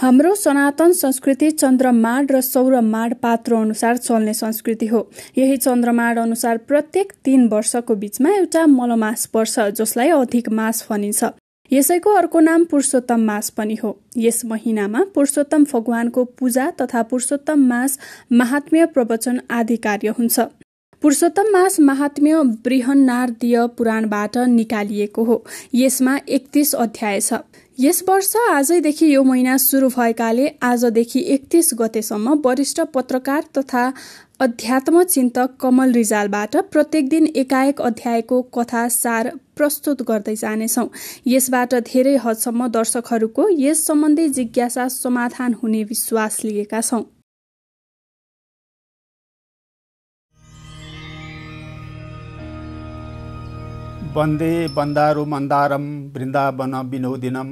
हाम्रो सनातन संस्कृति चन्द्रमाड र सौरमाड पात्र अनुसार चल्ने संस्कृति हो यही चन्द्रमाड अनुसार प्रत्येक तीन वर्षको बीचमा एउटा मलमास पर्छ जसलाई अधिक मास भनिन्छ यसैको अर्को नाम पुरुषोत्तम मास पनि हो यस महिनामा पुरुषोत्तम भगवानको पूजा तथा पुरुषोत्तम मास महात्म्य प्रवचन आदि कार्य हुन्छ पुरुषोत्तम मास महात्म्य बृहन्नारदीय पुराणबाट निकालिएको हो यसमा एकतिस अध्याय छ यस वर्ष आजैदेखि यो महिना सुरु भएकाले आजदेखि एकतिस गतेसम्म वरिष्ठ पत्रकार तथा अध्यात्म चिन्तक कमल रिजालबाट प्रत्येक दिन एकाएक अध्यायको कथा सार प्रस्तुत गर्दै जानेछौँ यसबाट धेरै हदसम्म दर्शकहरूको यस सम्बन्धी जिज्ञासा समाधान हुने विश्वास लिएका छौँ वन्दे बन्दारु मन्दारम वृन्दावन विनोदिनम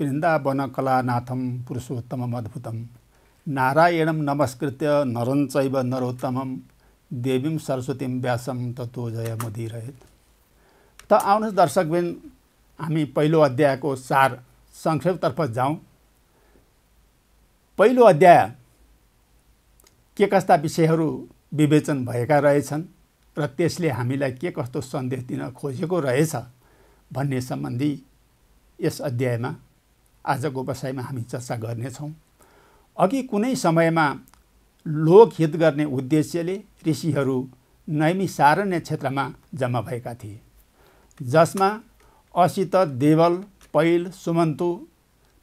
वृन्दावन कलानाथम पुरुषोत्तमम् अद्भुतम नारायणं नमस्कृत्य नरञ्चैव नरोत्तमम देवीम सरस्वतीम व्यासम तत्त्व जय मुदिरहेत त आउनुहोस् दर्शकबिन हामी पहिलो अध्यायको सार संक्षेपतर्फ जाउँ पहिलो अध्याय के कस्ता विषयहरू विवेचन भएका रहेछन् र त्यसले हामीलाई के कस्तो सन्देश दिन खोजेको रहेछ भन्ने सम्बन्धी यस अध्यायमा आजको बसाइमा हामी चर्चा गर्नेछौँ अघि कुनै समयमा लोकहित गर्ने उद्देश्यले ऋषिहरू नैमी सारण्य क्षेत्रमा जम्मा भएका थिए जसमा असित देवल पैल सुमन्तु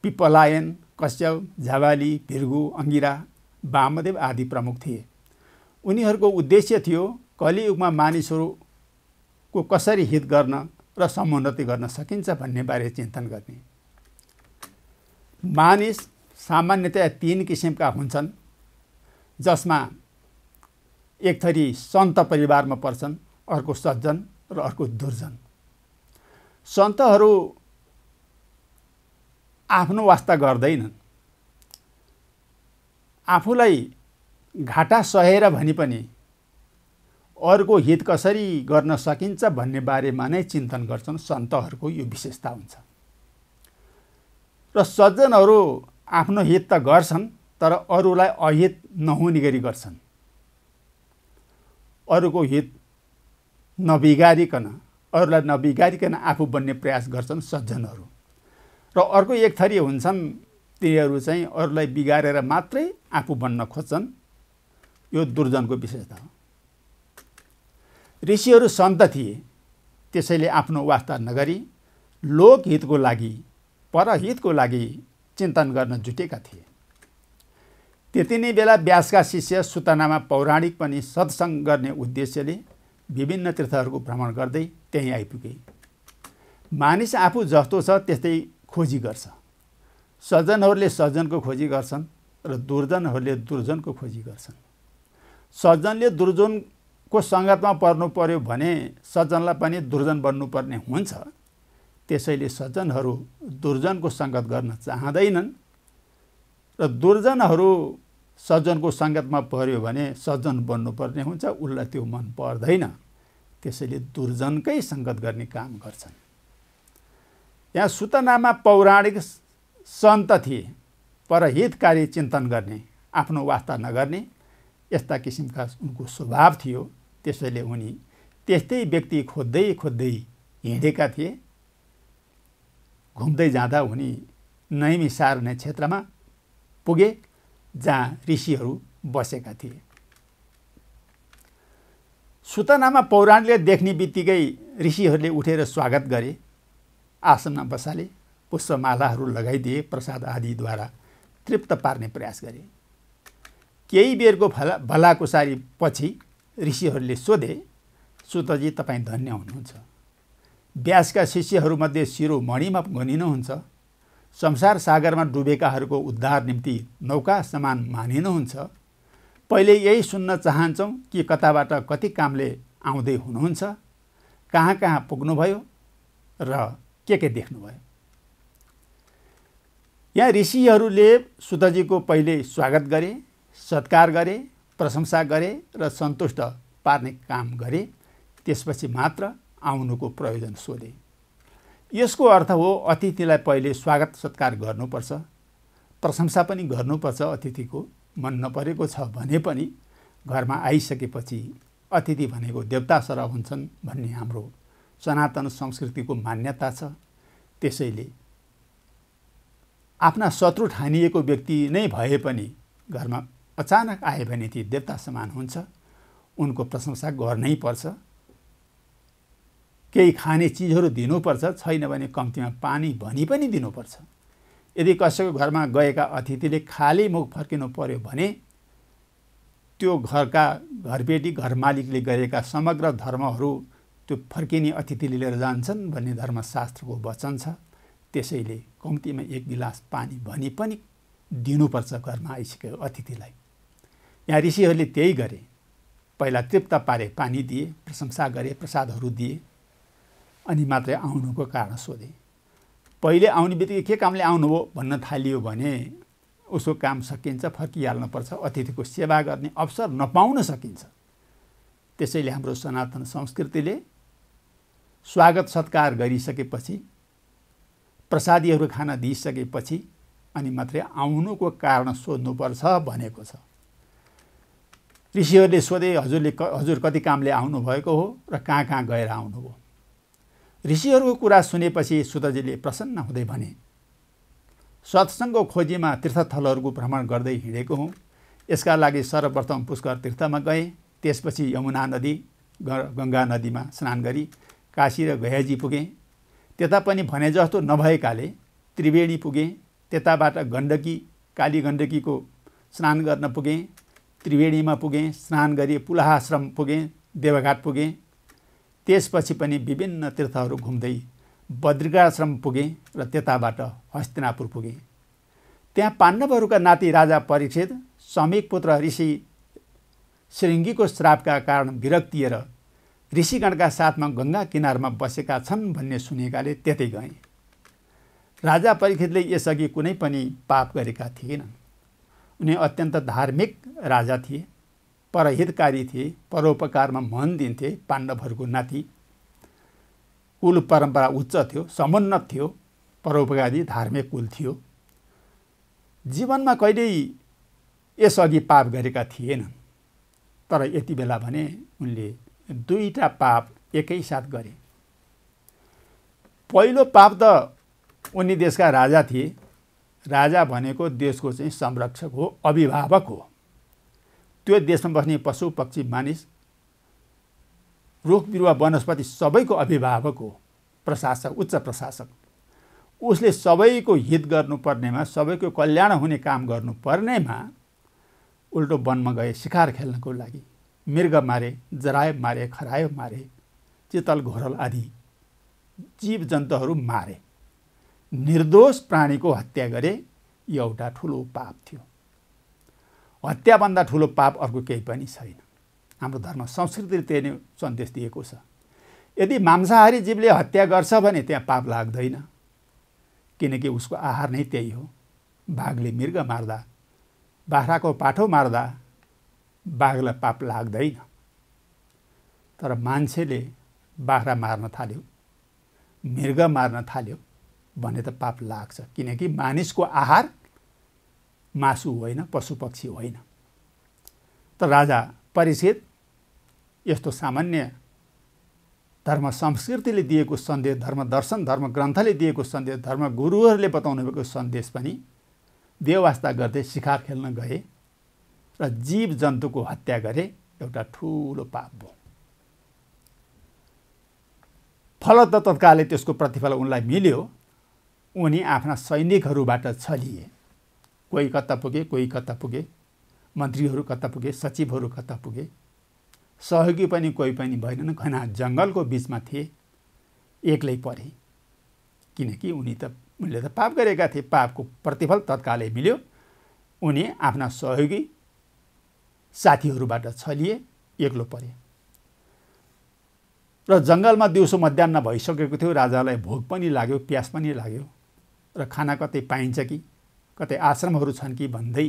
पिपलायन कश्यप झावाली भिर्गु अङ्गिरा वामदेव आदि प्रमुख थिए उनीहरूको उद्देश्य थियो कलियुगमा मानिसहरूको कसरी हित गर्न र समुन्नति गर्न सकिन्छ बारे चिन्तन गर्ने मानिस सामान्यतया तिन किसिमका हुन्छन् जसमा एक थरी सन्त परिवारमा पर्छन् अर्को सज्जन र अर्को दुर्जन सन्तहरू आफ्नो वास्ता गर्दैनन् आफूलाई घाटा सहेर भने पनि अरूको हित कसरी गर्न सकिन्छ भन्ने बारेमा नै चिन्तन गर्छन् सन्तहरूको यो विशेषता हुन्छ र सज्जनहरू आफ्नो हित त गर्छन् तर अरूलाई अहित नहुने गरी गर्छन् अरूको हित नबिगारिकन अरूलाई नबिगारिकन आफू बन्ने प्रयास गर्छन् सज्जनहरू र अर्को एक थरी हुन्छन् तिनीहरू चाहिँ अरूलाई बिगारेर मात्रै आफू बन्न खोज्छन् यो दुर्जनको विशेषता हो ऋषिहरू सन्त थिए त्यसैले आफ्नो वास्ता नगरी लोकहितको लागि परहितको लागि चिन्तन गर्न जुटेका थिए त्यति नै बेला व्यासका शिष्य सुतनामा पौराणिक पनि सत्सङ्ग गर्ने उद्देश्यले विभिन्न तीर्थहरूको भ्रमण गर्दै त्यहीँ आइपुगे मानिस आफू जस्तो छ त्यस्तै खोजी गर्छ सज्जनहरूले सज्जनको खोजी गर्छन् र दुर्जनहरूले दुर्जनको खोजी गर्छन् सज्जनले दुर्जन को सङ्गतमा पर्नु पर्यो भने सज्जनलाई पनि दुर्जन बन्नुपर्ने हुन्छ त्यसैले सज्जनहरू दुर्जनको सङ्गत गर्न चाहँदैनन् र दुर्जनहरू सज्जनको सङ्गतमा पर्यो भने सज्जन बन्नुपर्ने हुन्छ उसलाई त्यो मन पर्दैन त्यसैले दुर्जनकै सङ्गत गर्ने काम गर्छन् यहाँ सुतनामा पौराणिक सन्त थिए हितकारी चिन्तन गर्ने आफ्नो वास्ता नगर्ने यस्ता किसिमका उनको स्वभाव थियो त्यसैले उनी त्यस्तै व्यक्ति खोज्दै खोज्दै हिँडेका थिए घुम्दै जाँदा उनी नैमिसार नै क्षेत्रमा पुगे जहाँ ऋषिहरू बसेका थिए सुतनामा पौराणले देख्ने बित्तिकै ऋषिहरूले उठेर स्वागत गरे आसनमा बसाले पुष्पमालाहरू लगाइदिए प्रसाद आदिद्वारा तृप्त पार्ने प्रयास गरे केही बेरको भला भलाकुसारी पछि ऋषिहरूले सोधे सुतजी तपाईँ धन्य हुनुहुन्छ व्यासका शिष्यहरूमध्ये शिरो मणिमा गनिनुहुन्छ संसार सागरमा डुबेकाहरूको उद्धार निम्ति नौका समान मानिनुहुन्छ पहिले यही सुन्न चाहन्छौँ कि कताबाट कति कामले आउँदै हुनुहुन्छ कहाँ कहाँ पुग्नुभयो र के के देख्नुभयो यहाँ ऋषिहरूले सुतजीको पहिले स्वागत गरे सत्कार गरे प्रशंसा गरे र सन्तुष्ट पार्ने काम गरे त्यसपछि मात्र आउनुको प्रयोजन सोधे यसको अर्थ हो अतिथिलाई पहिले स्वागत सत्कार गर्नुपर्छ प्रशंसा पनि गर्नुपर्छ अतिथिको मन नपरेको छ भने पनि घरमा आइसकेपछि अतिथि भनेको देवता सरह हुन्छन् भन्ने हाम्रो सनातन संस्कृतिको मान्यता छ त्यसैले आफ्ना शत्रु ठानिएको व्यक्ति नै भए पनि घरमा अचानक आए भने ती देवता समान हुन्छ उनको प्रशंसा गर्नै पर्छ केही खाने चिजहरू दिनुपर्छ छैन भने कम्तीमा पानी भनी पनि दिनुपर्छ यदि कसैको घरमा गएका अतिथिले खाली मुख फर्किनु पर्यो भने त्यो घरका घरबेटी घर मालिकले गरेका समग्र धर्महरू त्यो फर्किने अतिथिले लिएर जान्छन् भन्ने धर्मशास्त्रको वचन छ त्यसैले कम्तीमा एक गिलास पानी भनी पनि दिनुपर्छ घरमा आइसकेको अतिथिलाई यहाँ ऋषिहरूले त्यही गरे पहिला तृप्त पारे पानी दिए प्रशंसा गरे प्रसादहरू दिए अनि मात्रै आउनुको कारण सोधे पहिले आउने बित्तिकै के कामले आउनुभयो भन्न थालियो भने उसको काम सकिन्छ फर्किहाल्नुपर्छ अतिथिको सेवा गर्ने अवसर नपाउन सकिन्छ त्यसैले हाम्रो सनातन संस्कृतिले स्वागत सत्कार गरिसकेपछि प्रसादीहरू खान दिइसकेपछि अनि मात्रै आउनुको कारण सोध्नुपर्छ भनेको छ ऋषिहरूले सोधे हजुरले हजुर कति कामले आउनुभएको हो र कहाँ कहाँ गएर आउनुभयो ऋषिहरूको कुरा सुनेपछि सुतजीले प्रसन्न हुँदै भने सत्सङ्गको खोजीमा तीर्थस्थलहरूको भ्रमण गर्दै हिँडेको हुँ यसका लागि सर्वप्रथम पुष्कर तीर्थमा गएँ त्यसपछि यमुना नदी गङ्गा नदीमा स्नान गरी काशी र गयाजी पुगेँ त्यता पनि भने जस्तो नभएकाले त्रिवेणी पुगेँ त्यताबाट गण्डकी काली गण्डकीको स्नान गर्न पुगेँ त्रिवेणीमा पुगेँ स्नान गरेँ पुलाहाश्रम पुगेँ देवघाट पुगेँ त्यसपछि पनि विभिन्न तीर्थहरू घुम्दै बद्रिकाश्रम पुगेँ र त्यताबाट हस्तिनापुर पुगेँ त्यहाँ पाण्डवहरूका नाति राजा परीक्षित समिक पुत्र ऋषि श्रृङ्गीको श्रापका कारण विरक्तिएर ऋषिगणका साथमा गङ्गा किनारमा बसेका छन् भन्ने सुनेकाले त्यतै गए राजा परीक्षितले यसअघि कुनै पनि पाप गरेका थिएनन् उनी अत्यन्त धार्मिक राजा थिए परहितकारी थिए परोपकारमा मन दिन्थे पाण्डवहरूको नाति कुल परम्परा उच्च थियो समुन्नत थियो परोपकारी धार्मिक कुल थियो जीवनमा कहिल्यै यसअघि पाप गरेका थिएनन् तर यति बेला भने उनले दुईवटा पाप एकैसाथ गरे पहिलो पाप त उनी देशका राजा थिए राजा भनेको देशको चाहिँ संरक्षक हो अभिभावक हो त्यो देशमा बस्ने पशु पक्षी मानिस रुख बिरुवा वनस्पति सबैको अभिभावक हो प्रशासक उच्च प्रशासक उसले सबैको हित गर्नुपर्नेमा सबैको कल्याण हुने काम गर्नुपर्नेमा उल्टो वनमा गए शिकार खेल्नको लागि मृग मारे जरायो मारे खरायो मारे चितल घोरल आदि जीव जन्तुहरू मारे निर्दोष प्राणीको हत्या गरे यो एउटा ठुलो पाप थियो हत्याभन्दा ठुलो पाप अर्को केही पनि छैन हाम्रो धर्म संस्कृतिले त्यही नै सन्देश दिएको छ यदि मांसाहारी जीवले हत्या गर्छ भने त्यहाँ पाप लाग्दैन किनकि उसको आहार नै त्यही हो बाघले मृग मार्दा बाख्राको पाठो मार्दा बाघलाई पाप लाग्दैन तर मान्छेले बाख्रा मार्न थाल्यो मृग मार्न थाल्यो भने त पाप लाग्छ किनकि मानिसको आहार मासु होइन पशु पक्षी होइन त राजा परिचित यस्तो सामान्य धर्म संस्कृतिले दिएको सन्देश धर्म दर्शन धर्म ग्रन्थले दिएको सन्देश धर्म गुरुहरूले बताउनु भएको सन्देश पनि व्यवस्था गर्दै शिखा खेल्न गए र जीव जन्तुको हत्या गरे एउटा ठुलो पाप भयो फलत तत्कालै त्यसको प्रतिफल उनलाई मिल्यो उनी आफ्ना सैनिकहरूबाट छलिए कोही कता पुगे कोही कता पुगे मन्त्रीहरू कता पुगे सचिवहरू कता पुगे सहयोगी पनि कोही पनि भएनन् घना जङ्गलको बिचमा थिए एक्लै परे किनकि उनी त उनले त पाप गरेका थिए पापको प्रतिफल तत्कालै मिल्यो उनी आफ्ना सहयोगी साथीहरूबाट छलिए एक्लो परे र जङ्गलमा दिउँसो मध्याह भइसकेको थियो राजालाई भोक पनि लाग्यो प्यास पनि लाग्यो र खाना कतै पाइन्छ कि कतै आश्रमहरू छन् कि भन्दै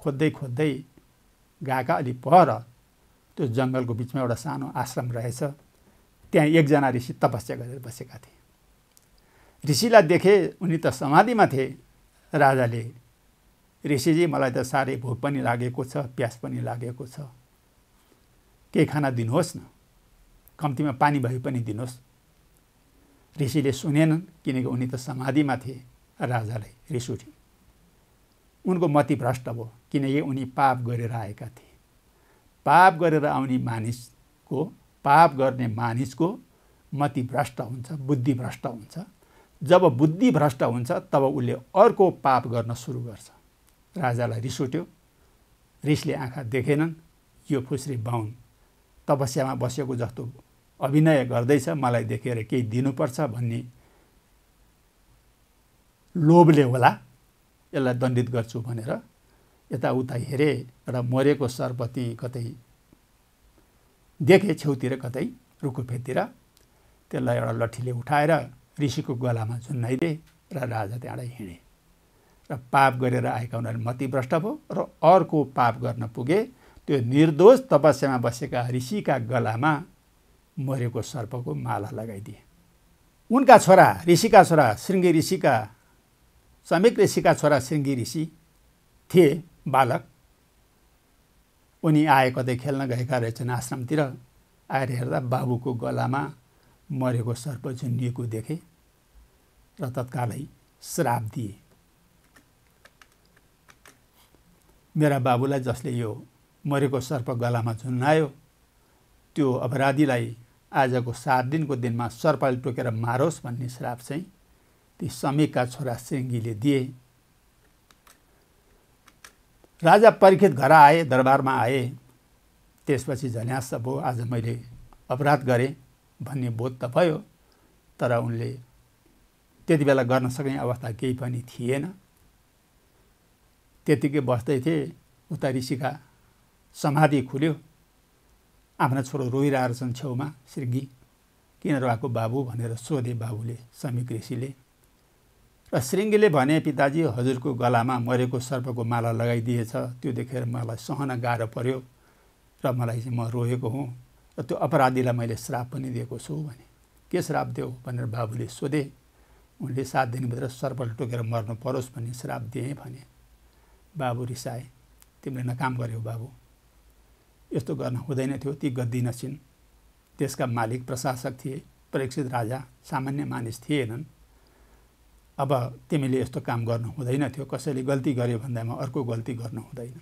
खोज्दै खोज्दै गएका अलि पर त्यो जङ्गलको बिचमा एउटा सानो आश्रम रहेछ त्यहाँ एकजना ऋषि तपस्या गरेर बसेका थिए ऋषिलाई देखे उनी त समाधिमा थिए राजाले ऋषिजी मलाई त साह्रै भोक पनि लागेको छ प्यास पनि लागेको छ केही खाना दिनुहोस् न कम्तीमा पानी भए पनि दिनुहोस् ऋषिले सुनेनन् किनकि उनी त समाधिमा थिए राजालाई रिस उठ्यो उनको मति भ्रष्ट भयो किनकि उनी पाप गरेर आएका थिए पाप गरेर आउने मानिसको पाप गर्ने मानिसको मति भ्रष्ट हुन्छ बुद्धि भ्रष्ट हुन्छ जब बुद्धि भ्रष्ट हुन्छ तब उसले अर्को पाप गर्न सुरु गर्छ राजालाई रिस उठ्यो रिसले आँखा देखेनन् यो फुस्री बाहुन तपस्यामा बसेको जस्तो अभिनय गर्दैछ मलाई देखेर केही दिनुपर्छ भन्ने लोभले होला यसलाई दण्डित गर्छु भनेर यताउता हेरेँ एउटा मरेको सर्पति कतै देखेँ छेउतिर कतै रुकुफेतिर त्यसलाई एउटा लट्ठीले उठाएर ऋषिको गलामा झुन्नाइदिए र राजा त्यहाँबाट हिँडे र पाप गरेर आएका उनीहरू मतिभ्रष्ट भयो र अर्को पाप गर्न पुगे त्यो निर्दोष तपस्यामा बसेका ऋषिका गलामा मरेको सर्पको माला लगाइदिए उनका छोरा ऋषिका छोरा श्रृङ्गी ऋषिका समेक ऋषिका छोरा श्रृङ्गी ऋषि थिए बालक उनी आए कतै खेल्न गएका रहेछन् आश्रमतिर आएर हेर्दा बाबुको गलामा मरेको सर्प झुन्डिएको देखे र तत्कालै श्राप दिए मेरा बाबुलाई जसले यो मरेको सर्प गलामा झुन्नायो त्यो अपराधीलाई आजको सात दिनको दिनमा सर्पाले टोकेर मारोस् भन्ने श्राप चाहिँ ती समीका छोरा सिङ्गीले दिए राजा परीक्षित घर आए दरबारमा आए त्यसपछि झन्यास भयो आज मैले अपराध गरेँ भन्ने बोध त भयो तर उनले त्यति बेला गर्न सक्ने अवस्था केही पनि थिएन त्यतिकै बस्दै थिए उता ऋषिका समाधि खुल्यो आफ्ना छोरो रोइरहेको छन् छेउमा सिर्गी किन रोएको बाबु भनेर सोधे बाबुले समीक ऋषिले र श्रृङ्गीले भने पिताजी हजुरको गलामा मरेको सर्पको माला लगाइदिएछ त्यो देखेर मलाई सहन गाह्रो पर्यो र मलाई चाहिँ म रोएको हुँ र त्यो अपराधीलाई मैले श्राप पनि दिएको छु भने के श्राप दियो भनेर बाबुले सोधे उनले सात दिनभित्र सर्पले टोकेर मर्नु परोस् भन्ने श्राप दिएँ भने बाबु रिसाए तिमीले नकाम गऱ्यौ बाबु यस्तो गर्न हुँदैन थियो ती छिन् त्यसका मालिक प्रशासक थिए परीक्षित राजा सामान्य मानिस थिएनन् अब तिमीले यस्तो काम गर्नु हुँदैन थियो कसैले गल्ती गर्यो भन्दामा अर्को गल्ती गर्नु हुँदैन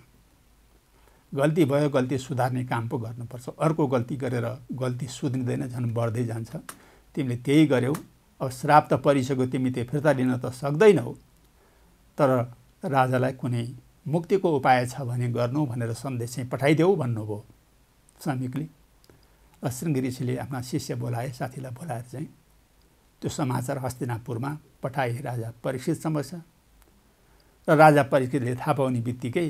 गल्ती भयो गल्ती सुधार्ने काम पो गर्नुपर्छ अर्को गल्ती गरेर गल्ती सुध्रिँदैन झन् बढ्दै जान्छ तिमीले त्यही गर्यौ अब श्राप त परिसक्यो तिमी त्यो फिर्ता लिन त सक्दैनौ तर राजालाई कुनै मुक्तिको उपाय छ भने गर्नु भनेर सन्देश चाहिँ पठाइदेऊ भन्नुभयो श्रमिकले र आफ्ना शिष्य बोलाए साथीलाई बोलाएर चाहिँ त्यो समाचार हस्तिनापुरमा पठाए राजा परीक्षित समक्ष र राजा परीक्षितले थाहा पाउने बित्तिकै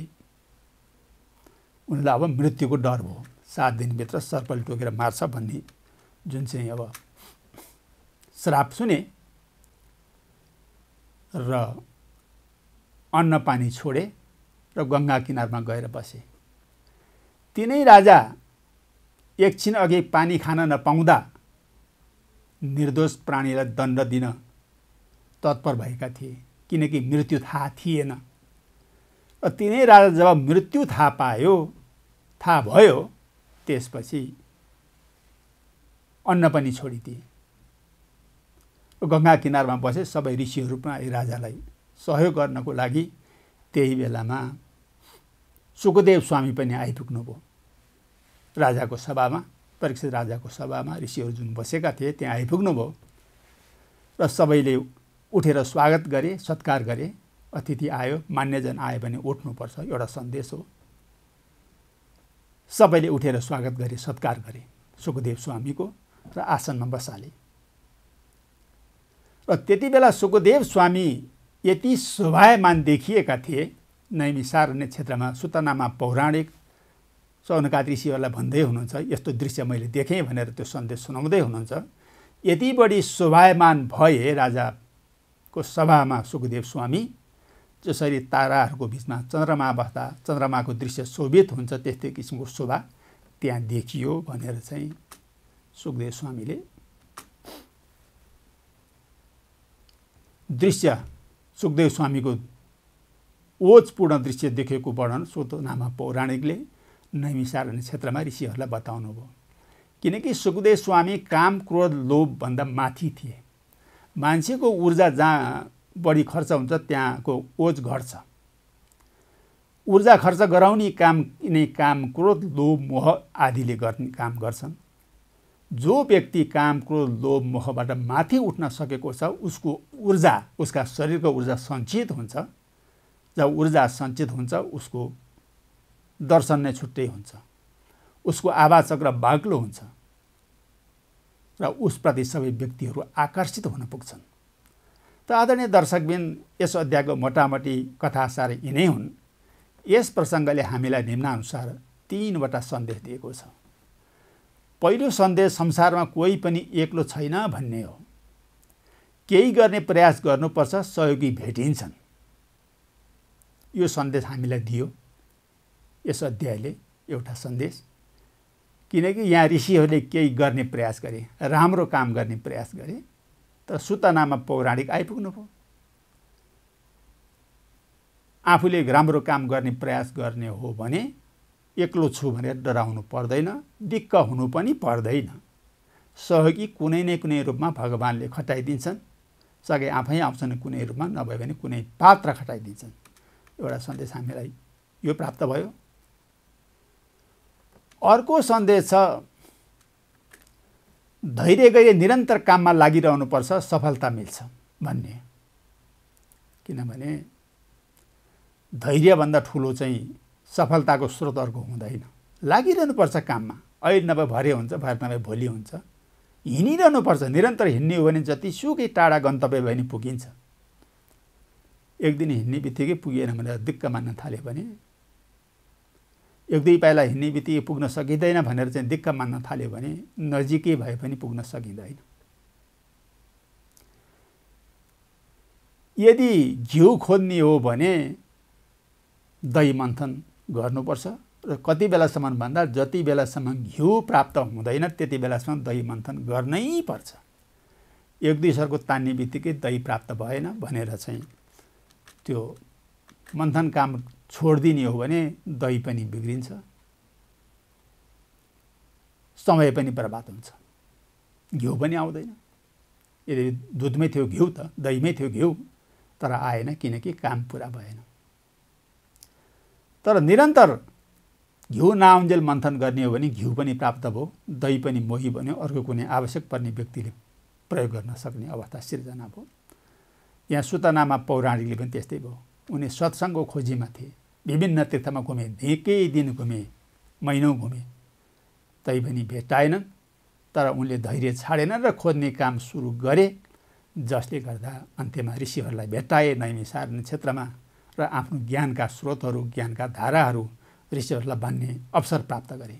उनलाई अब मृत्युको डर भयो सात दिनभित्र सर्पले टोकेर मार्छ भन्ने जुन चाहिँ अब श्राप सुने र अन्न पानी छोडे र गङ्गा किनारमा गएर बसे तिनै राजा एकछिन अघि पानी खान नपाउँदा निर्दोष प्राणीलाई दण्ड दिन तत्पर भएका थिए किनकि मृत्यु थाहा थिएन र तिनै राजा जब मृत्यु थाहा पायो थाहा भयो त्यसपछि अन्न पनि छोडिदिए गङ्गा किनारमा बसे सबै ऋषिहरू राजालाई सहयोग गर्नको लागि त्यही बेलामा सुखदेव स्वामी पनि आइपुग्नुभयो राजाको सभामा परीक्षित राजाको सभामा ऋषिहरू जुन बसेका थिए त्यहाँ आइपुग्नुभयो र सबैले उठेर स्वागत गरे सत्कार गरे अतिथि आयो मान्यजन आयो भने उठ्नुपर्छ एउटा सन्देश हो सबैले उठेर स्वागत गरे सत्कार गरे सुखदेव स्वामीको र आसनमा बसाले र त्यति बेला सुखदेव स्वामी यति शोभायमान देखिएका थिए नैमिसारण्य क्षेत्रमा सुतनामा पौराणिक सौनकात ऋषिहरूलाई भन्दै हुनुहुन्छ यस्तो दृश्य मैले देखेँ भनेर त्यो सन्देश सुनाउँदै हुनुहुन्छ यति बढी शोभायमान भए राजाको सभामा सुखदेव स्वामी जसरी ताराहरूको बिचमा चन्द्रमा बस्दा चन्द्रमाको दृश्य शोभित हुन्छ त्यस्तै किसिमको शोभा त्यहाँ देखियो भनेर चाहिँ सुखदेव स्वामीले दृश्य सुखदेव स्वामीको ओजपूर्ण दृश्य देखेको वर्णन सोतोनामा पौराणिकले नैमिसारण क्षेत्रमा ऋषिहरूलाई बताउनु भयो किनकि सुखदेव स्वामी काम क्रोध लोभभन्दा माथि थिए मान्छेको ऊर्जा जहाँ बढी खर्च हुन्छ त्यहाँको ओज घट्छ ऊर्जा खर्च गराउने काम यिनै काम क्रोध लोभ मोह आदिले गर्ने काम गर्छन् जो व्यक्ति काम क्रोध लोभ मोहबाट माथि उठ्न सकेको छ उसको ऊर्जा उसका शरीरको ऊर्जा सञ्चित हुन्छ जब ऊर्जा सञ्चित हुन्छ उसको दर्शन नै छुट्टै हुन्छ उसको आवाज चक्र बाक्लो हुन्छ र उसप्रति सबै व्यक्तिहरू आकर्षित हुन पुग्छन् त आदरणीय दर्शकबिन यस अध्यायको मोटामोटी कथासार यिनै हुन् यस प्रसङ्गले हामीलाई निम्नानुसार तिनवटा सन्देश दिएको छ पहिलो सन्देश संसारमा कोही पनि एक्लो छैन भन्ने हो केही गर्ने प्रयास गर्नुपर्छ सहयोगी भेटिन्छन् यो सन्देश हामीलाई दियो यस अध्यायले एउटा सन्देश किनकि यहाँ ऋषिहरूले केही गर्ने प्रयास गरे राम्रो काम गर्ने प्रयास गरे तर सुतनामा पौराणिक आइपुग्नु भयो आफूले राम्रो काम गर्ने प्रयास गर्ने हो भने एक्लो छु भनेर डराउनु पर्दैन दिक्क हुनु पनि पर्दैन सहयोगी कुनै न कुनै रूपमा भगवान्ले खटाइदिन्छन् सके आफै आउँछन् कुनै रूपमा नभए भने कुनै पात्र खटाइदिन्छन् एउटा सन्देश हामीलाई यो प्राप्त भयो अर्को सन्देश छ धैर्य गरी निरन्तर काममा लागिरहनुपर्छ सफलता मिल्छ भन्ने किनभने धैर्यभन्दा ठुलो चाहिँ सफलताको स्रोत अर्को हुँदैन लागिरहनुपर्छ काममा अहिले नभए भरे हुन्छ भरे नभए भोलि हुन्छ हिँडिरहनुपर्छ निरन्तर हिँड्ने हो भने जतिसुकै टाढा गन्तव्य भयो भने पुगिन्छ एक दिन हिँड्ने बित्तिकै पुगेन भनेर दिक्क मान्न थाल्यो भने एक दुई पाइला हिँड्ने बित्तिकै पुग्न सकिँदैन भनेर चाहिँ दिक्क मान्न थाल्यो भने नजिकै भए पनि पुग्न सकिँदैन यदि घिउ खोज्ने हो भने दही मन्थन गर्नुपर्छ र कति बेलासम्म भन्दा जति बेलासम्म घिउ प्राप्त हुँदैन त्यति बेलासम्म दही मन्थन गर्नै पर्छ एक दुई सरको तान्ने बित्तिकै दही प्राप्त भएन भनेर चाहिँ त्यो मन्थन काम छोडिदिने हो भने दही पनि बिग्रिन्छ समय पनि बर्बाद हुन्छ घिउ पनि आउँदैन यदि दुधमै थियो घिउ त दहीमै थियो घिउ तर आएन किनकि काम पुरा भएन तर निरन्तर घिउ नआउन्जेल मन्थन गर्ने हो भने घिउ पनि प्राप्त भयो दही पनि मोही भन्यो अर्को कुनै आवश्यक पर्ने व्यक्तिले प्रयोग गर्न सक्ने अवस्था सिर्जना भयो यहाँ सुतनामा पौराणिकले पनि त्यस्तै भयो उनी सत्सङ्गको खोजीमा थिए विभिन्न तीर्थमा घुमे धेरै दिन घुमे महिनौ घुमे तै पनि भेटाएनन् तर उनले धैर्य छाडेनन् र खोज्ने काम सुरु गरे जसले गर्दा अन्त्यमा ऋषिहरूलाई भेट्टाए नै सार्ने क्षेत्रमा र आफ्नो ज्ञानका स्रोतहरू ज्ञानका धाराहरू ऋषिहरूलाई भन्ने अवसर प्राप्त गरे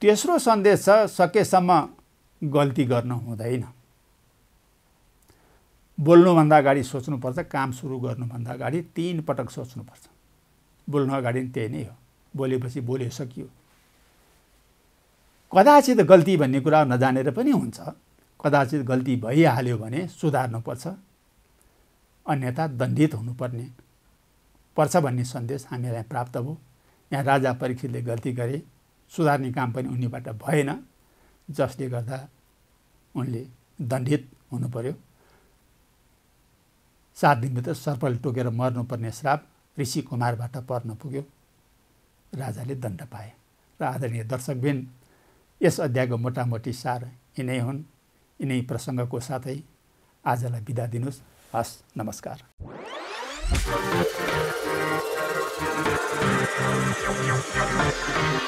तेस्रो सन्देश छ सकेसम्म गल्ती गर्नु हुँदैन बोल्नुभन्दा अगाडि सोच्नुपर्छ काम सुरु गर्नुभन्दा अगाडि तिन पटक सोच्नुपर्छ बोल्नु अगाडि पनि त्यही नै हो बोलेपछि बोले सकियो कदाचित गल्ती भन्ने कुरा नजानेर पनि हुन्छ कदाचित गल्ती भइहाल्यो भने सुधार्नुपर्छ अन्यथा दण्डित हुनुपर्ने पर्छ भन्ने सन्देश हामीलाई प्राप्त भयो यहाँ राजा परीक्षितले गल्ती गरे सुधार्ने काम पनि उनीबाट भएन जसले गर्दा उनले दण्डित हुनु पर्यो सात दिनभित्र सर्पले टोकेर मर्नुपर्ने श्राप ऋषि कुमारबाट पर्न पुग्यो राजाले दण्ड पाए र आदरणीय दर्शकबिन यस अध्यायको मोटामोटी सार यिनै हुन् यिनै प्रसङ्गको साथै आजलाई बिदा दिनुहोस् हस् नमस्कार